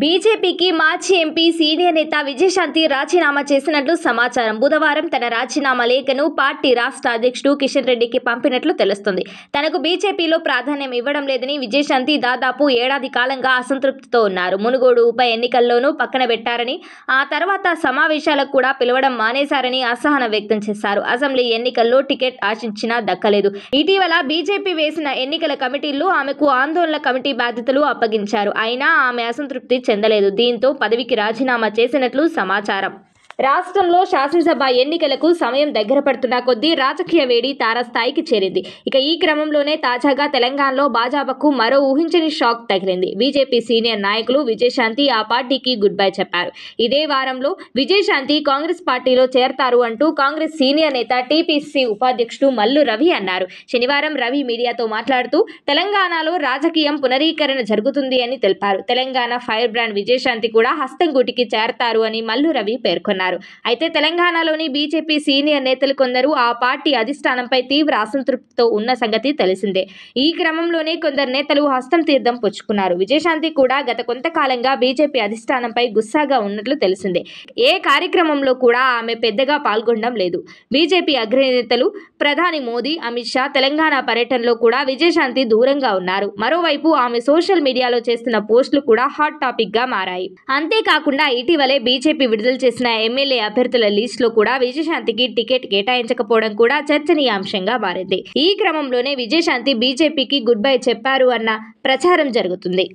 బీజేపీకి మాజీ MP senior నేత విజయశాంతి రాజీనామా చేసినట్లు సమాచారం బుధవారం తన రాజీనామా లేఖను పార్టీ రాష్ట్ర అధ్యక్షుడు కిషన్ రెడ్డికి పంపినట్లు తెలుస్తుంది తనకు బీజేపీలో ప్రాధాన్యం ఇవ్వడం లేదని విజయశాంతి దాదాపు ఏడాది కాలంగా అసంతృప్తితో ఉన్నారు మునుగోడు ఉప ఎన్నికల్లోనూ పక్కన పెట్టారని ఆ తర్వాత సమావేశాలకు కూడా పిలవడం మానేశారని అసహనం వ్యక్తం చేశారు అసెంబ్లీ ఎన్నికల్లో టికెట్ ఆశించినా దక్కలేదు ఇటీవల బీజేపీ వేసిన ఎన్నికల కమిటీల్లో ఆమెకు ఆందోళన కమిటీ బాధ్యతలు అప్పగించారు అయినా ఆమె అసంతృప్తి చెందలేదు దీంతో పదవికి రాజీనామా చేసినట్లు సమాచారం రాష్ట్రంలో శాసనసభ ఎన్నికలకు సమయం దగ్గర పడుతున్న కొద్దీ రాజకీయ వేడి తారాస్థాయికి చేరింది ఇక ఈ క్రమంలోనే తాజాగా తెలంగాణలో భాజపాకు మరో ఊహించని షాక్ తగిలింది బీజేపీ సీనియర్ నాయకులు విజయశాంతి ఆ పార్టీకి గుడ్ బై చెప్పారు ఇదే వారంలో విజయశాంతి కాంగ్రెస్ పార్టీలో చేరతారు అంటూ కాంగ్రెస్ సీనియర్ నేత టీపీసీ ఉపాధ్యక్షుడు మల్లు రవి అన్నారు శనివారం రవి మీడియాతో మాట్లాడుతూ తెలంగాణలో రాజకీయం పునరీకరణ జరుగుతుంది అని తెలిపారు తెలంగాణ ఫైర్ బ్రాండ్ విజయశాంతి కూడా హస్తం గుటికి చేరతారు అని మల్లు రవి పేర్కొన్నారు తెలిపారు అయితే తెలంగాణలోని బీజేపీ సీనియర్ నేతలు కొందరు ఆ పార్టీ అధిష్టానంపై తీవ్ర అసంతృప్తితో ఉన్న సంగతి తెలిసిందే ఈ క్రమంలోనే కొందరు నేతలు హస్తం తీర్థం పుచ్చుకున్నారు విజయశాంతి కూడా గత కొంతకాలంగా బీజేపీ అధిష్టానంపై గుస్సాగా ఉన్నట్లు తెలిసిందే ఏ కార్యక్రమంలో కూడా ఆమె పెద్దగా పాల్గొనడం లేదు బీజేపీ అగ్రనేతలు ప్రధాని మోదీ అమిత్ షా తెలంగాణ పర్యటనలో కూడా విజయశాంతి దూరంగా ఉన్నారు మరోవైపు ఆమె సోషల్ మీడియాలో చేస్తున్న పోస్టులు కూడా హాట్ టాపిక్ గా మారాయి అంతేకాకుండా ఇటీవలే బీజేపీ విడుదల చేసిన ఎమ్మె ఎమ్మెల్యే అభ్యర్థుల లో కూడా విజయశాంతికి టికెట్ కేటాయించకపోవడం కూడా చర్చనీయాంశంగా మారింది ఈ క్రమంలోనే విజయశాంతి బీజేపీకి గుడ్ బై చెప్పారు అన్న ప్రచారం జరుగుతుంది